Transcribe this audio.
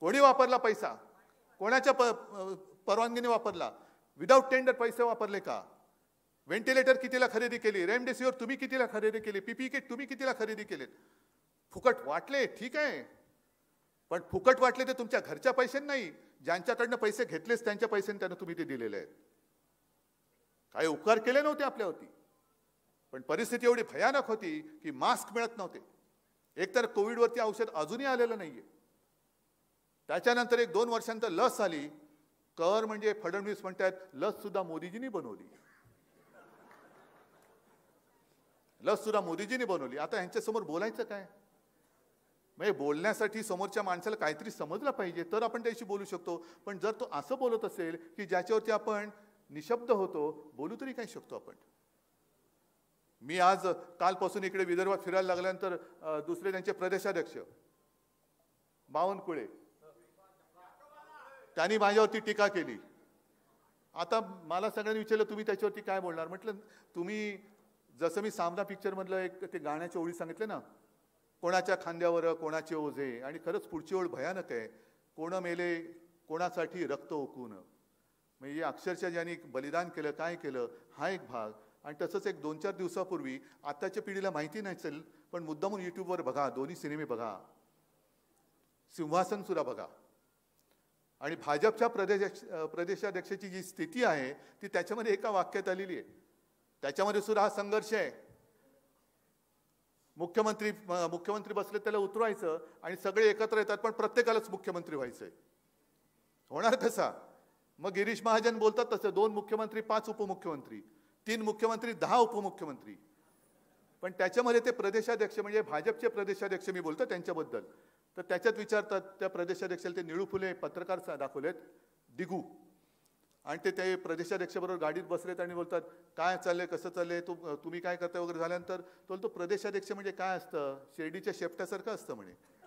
कोणी वापरला पैसा कोणाच्या प परवानगीने वापरला विदाउट टेंडर पैसे वापरले का व्हेंटिलेटर कितीला खरेदी केली रेमडेसिवीर तुम्ही कितीला खरेदी केली पीपी किट e तुम्ही कितीला खरेदी केले फुकट वाटले ठीक आहे पण फुकट वाटले ते तुमच्या घरच्या पैसे नाही ज्यांच्याकडनं पैसे घेतलेच त्यांच्या पैशाने त्यांना तुम्ही ते दिलेले आहेत काही उपकार केले नव्हते आपल्यावरती पण परिस्थिती एवढी भयानक होती की मास्क मिळत नव्हते एकतर कोविडवरती औषध अजूनही आलेलं नाहीये त्याच्यानंतर एक दोन वर्षांत लस आली कर म्हणजे फडणवीस म्हणतात लस सुद्धा मोदीजींनी बनवली लस सुद्धा मोदीजींनी बनवली आता यांच्यासमोर बोलायचं काय म्हणजे बोलण्यासाठी समोरच्या माणसाला काहीतरी समजलं पाहिजे तर आपण त्याशी बोलू शकतो पण जर तो असं बोलत असेल की ज्याच्यावरती आपण निशब्द होतो बोलू तरी काय शकतो आपण मी आज कालपासून इकडे विदर्भात फिरायला लागल्यानंतर दुसरे त्यांचे प्रदेशाध्यक्ष बावनकुळे त्यांनी माझ्यावरती टीका केली आता मला सगळ्यांनी विचारलं तुम्ही त्याच्यावरती काय बोलणार म्हटलं तुम्ही जसं मी सामना पिक्चरमधलं एक ते गाण्याच्या ओळी सांगितले ना कोणाच्या खांद्यावर कोणाचे ओझे आणि खरंच पुढची ओळ भयानक आहे कोण मेले कोणासाठी रक्त ओकून म्हणजे अक्षरशः ज्यांनी बलिदान केलं काय केलं हा एक भाग आणि तसंच एक दोन चार दिवसापूर्वी आत्ताच्या पिढीला माहिती नाही चल पण मुद्दामून यूट्यूबवर बघा दोन्ही सिनेमे बघा सिंहासन सुद्धा बघा आणि भाजपच्या प्रदेश प्रदेशाध्यक्षाची जी स्थिती आहे ती त्याच्यामध्ये एका वाक्यात आलेली आहे त्याच्यामध्ये सुद्धा हा संघर्ष आहे मुख्यमंत्री मुख्यमंत्री बसले त्याला उतरवायचं आणि सगळे एकत्र येतात पण प्रत्येकालाच मुख्यमंत्री व्हायचंय होणार तसा मग गिरीश महाजन बोलतात तसं दोन मुख्यमंत्री पाच उपमुख्यमंत्री तीन मुख्यमंत्री दहा उपमुख्यमंत्री पण त्याच्यामध्ये ते प्रदेशाध्यक्ष म्हणजे भाजपचे प्रदेशाध्यक्ष मी बोलतो त्यांच्याबद्दल तर त्याच्यात विचारतात त्या प्रदेशाध्यक्षाला ते निळू फुले पत्रकार दाखवलेत दिगू आणि ते ते प्रदेशाध्यक्षाबरोबर गाडीत बसलेत आणि बोलतात काय चाललंय कसं चाललंय तू तुम्ही काय करताय वगैरे झाल्यानंतर तो बोलतो प्रदेशाध्यक्ष म्हणजे काय असतं शिर्डीच्या शेपट्यासारखं असतं म्हणे